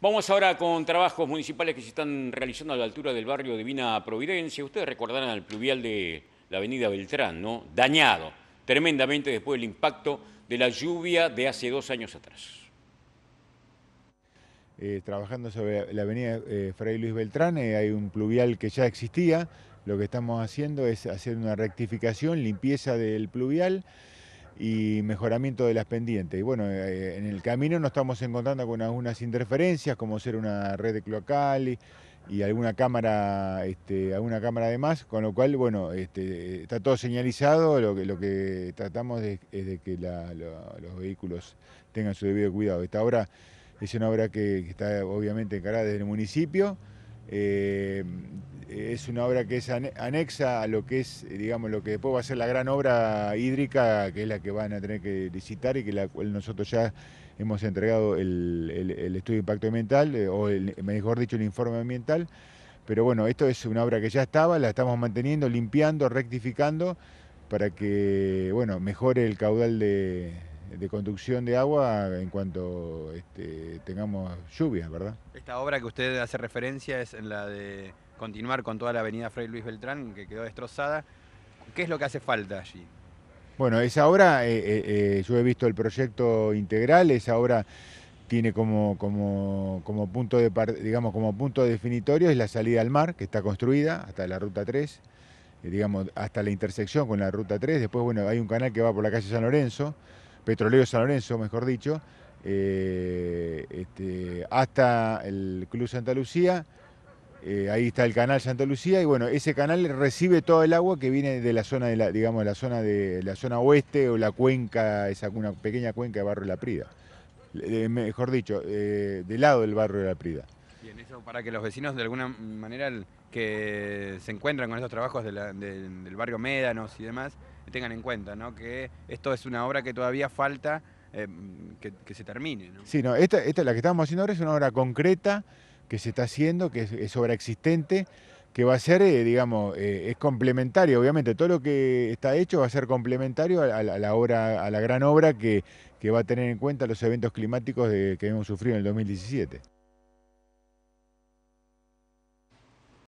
Vamos ahora con trabajos municipales que se están realizando a la altura del barrio Divina Providencia. Ustedes recordarán al pluvial de la avenida Beltrán, ¿no? Dañado tremendamente después del impacto de la lluvia de hace dos años atrás. Eh, trabajando sobre la avenida eh, Fray Luis Beltrán, eh, hay un pluvial que ya existía. Lo que estamos haciendo es hacer una rectificación, limpieza del pluvial y mejoramiento de las pendientes. Y bueno, eh, en el camino nos estamos encontrando con algunas interferencias, como ser una red de cloacal y, alguna cámara, este, alguna cámara de más, con lo cual, bueno, este, está todo señalizado, lo que, lo que tratamos es de que los vehículos tengan su debido cuidado. Esta obra es una obra que, está obviamente encarada desde el municipio. Eh, es una obra que es anexa a lo que es, eh, digamos, lo que después va a ser la gran obra hídrica, que es la que van a tener que licitar y que la cual nosotros ya hemos entregado el, estudio de impacto ambiental, eh, o mejor dicho, el informe ambiental. Pero bueno, esto es una obra que ya estaba, la estamos manteniendo, limpiando, rectificando, para que, bueno, mejore el caudal de, de conducción de agua en cuanto este, tengamos lluvias, ¿verdad? Esta obra que usted hace referencia es en la de continuar con toda la avenida Fray Luis Beltrán, que quedó destrozada. ¿Qué es lo que hace falta allí? Bueno, esa obra, eh, eh, eh, yo he visto el proyecto integral, esa obra tiene como, como, punto de digamos como punto definitorio es la salida al mar que está construida hasta la ruta 3 digamos hasta la intersección con la ruta 3 después bueno hay un canal que va por la calle San Lorenzo Petrolero San Lorenzo, mejor dicho, eh, este, hasta el Club Santa Lucía. Eh, ahí está el canal Santa Lucía y bueno, ese canal recibe todo el agua que viene de la zona de la, digamos, la zona de la zona oeste o la cuenca, esa una pequeña cuenca de Barrio de la Prida. mejor dicho, eh, del lado del Barrio de la Prida para que los vecinos de alguna manera que se encuentran con estos trabajos del barrio Médanos y demás, tengan en cuenta, ¿no? Que esto es una obra que todavía falta eh, que, se termine, Sí, no, esta, esta, la que estamos haciendo ahora es una obra concreta que se está haciendo, que es, obra existente, que va a ser, eh, digamos, eh, es complementario, obviamente, todo lo que está hecho va a ser complementario a, la, a la gran obra que, va a tener en cuenta los eventos climáticos que hemos sufrido en el 2017.